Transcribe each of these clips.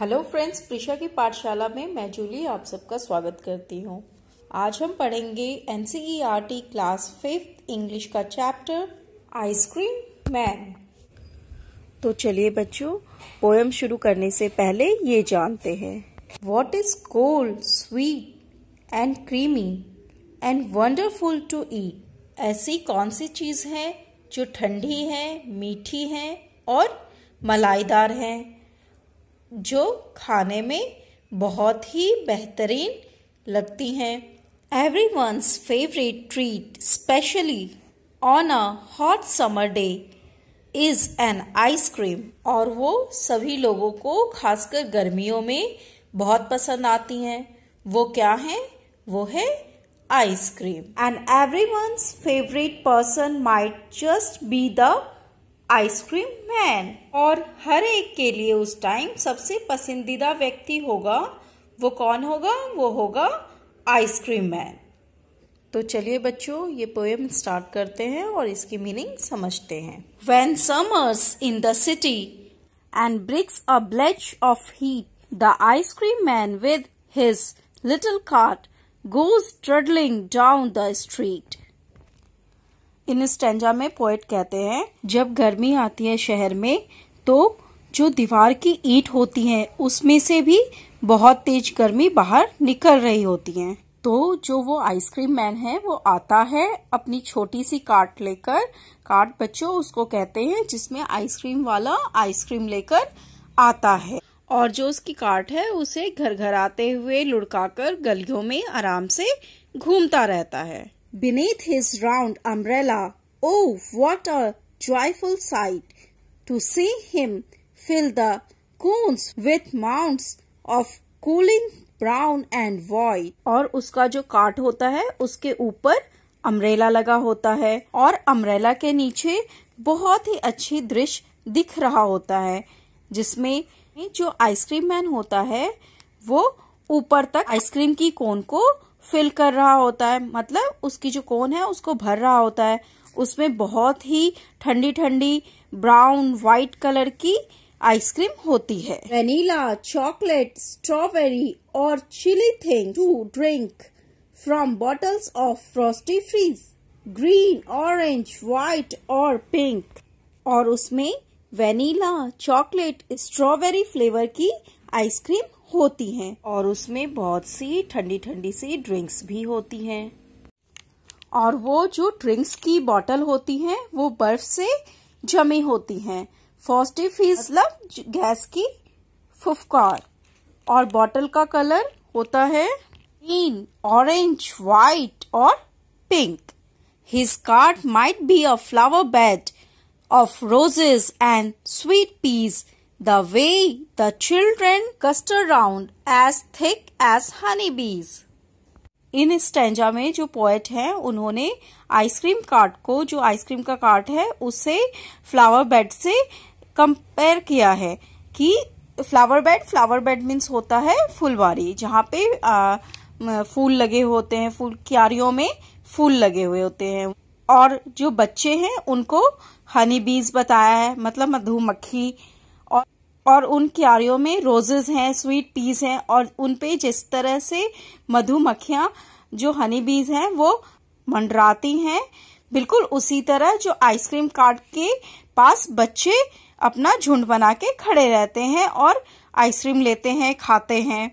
Hello friends Prisha की पाठशाला में मैं जूली आप सबका स्वागत करती हूँ आज हम पढ़ेंगे एन क्लास फिफ्थ इंग्लिश का चैप्टर आइसक्रीम मैन तो चलिए बच्चों पोएम शुरू करने से पहले ये जानते हैं what is cold sweet and creamy and wonderful to eat ऐसी कौन सी चीज़ है जो ठंडी है मीठी है और मलाईदार है जो खाने में बहुत ही बेहतरीन लगती हैं everyone's favourite treat especially on a hot summer day is an ice cream और वो सभी लोगों को खासकर गर्मियों में बहुत पसंद आती हैं वो क्या है वो है ice cream and everyone's favourite person might just be the ice cream man और हर एक के लिए उस टाइम सबसे पसंदीदा व्यक्ति होगा वो कौन होगा वो होगा आइसक्रीम मैन तो चलिए बच्चों ये पोएम स्टार्ट करते हैं और इसकी मीनिंग समझते हैं when summers in the city and bricks a blaze of heat the ice cream man with his little cart goes trundling down the street in stanza में पोएट कहते हैं जब गर्मी आती है शहर में तो जो दीवार की ईट होती है उसमें से भी बहुत तेज गर्मी बाहर निकल रही होती है तो जो वो आइसक्रीम मैन है वो आता है अपनी छोटी सी कार्ट लेकर कार्ट बच्चों उसको कहते हैं जिसमें आइसक्रीम वाला आइसक्रीम लेकर आता है और जो उसकी कार्ट है उसे घर घर आते हुए लुड़काकर गलियों में आराम से घूमता रहता है beneath his round umbrella. Oh, what a joyful sight to see him fill the cones with mounds of cooling brown and white. और उसका जो काट होता है उसके ऊपर अम्ब्रेला लगा होता है और अम्ब्रेला के नीचे बहुत ही अच्छी दृश्य दिख रहा होता है जिसमें जो आइसक्रीम मैन होता है वो ऊपर तक आइसक्रीम की कोन को फिल कर रहा होता है मतलब उसकी जो कोन है उसको भर रहा होता है उसमें बहुत ही ठंडी ठंडी ब्राउन व्हाइट कलर की आइसक्रीम होती है वेनीला चॉकलेट स्ट्रॉबेरी और chilly thing to drink from bottles of frosty fizz green orange white और पिंक और उसमें वेनीला चॉकलेट स्ट्रॉबेरी फ्लेवर की आइसक्रीम होती हैं और उसमें बहुत सी ठंडी ठंडी सी ड्रिंक्स भी होती हैं और वो जो ड्रिंक्स की बॉटल होती हैं वो बर्फ से जमी होती हैं फॉस्टिव मतलब गैस की फुफकार और बॉटल का कलर होता है ग्रीन ऑरेंज व्हाइट और pink his cart might be a flower bed of roses and sweet peas The way the children cluster round as thick as honeybees. In stanza में जो poet हैं उन्होंने ice cream cart को जो ice cream का cart है उसे फ्लावर बेड से कंपेयर किया है कि flower bed flower bed means होता है फुलवारी जहाँ पे आ, फूल लगे होते हैं फूल क्यारियों में फूल लगे हुए होते हैं और जो बच्चे हैं उनको हनी बीज बताया है मतलब मधुमक्खी और उन क्यारियों में रोजेज हैं स्वीट पीस हैं और उन पे जिस तरह से मधुमक्खियां जो हनी बीज हैं वो मंडराती हैं बिल्कुल उसी तरह जो आइसक्रीम कार्ड के पास बच्चे अपना झुंड बना के खड़े रहते हैं और आइसक्रीम लेते हैं खाते हैं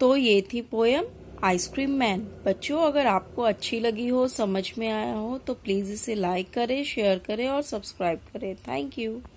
तो ये थी पोयम आइसक्रीम मैन बच्चों अगर आपको अच्छी लगी हो समझ में आया हो तो प्लीज़ इसे लाइक करें शेयर करें और सब्सक्राइब करें थैंक यू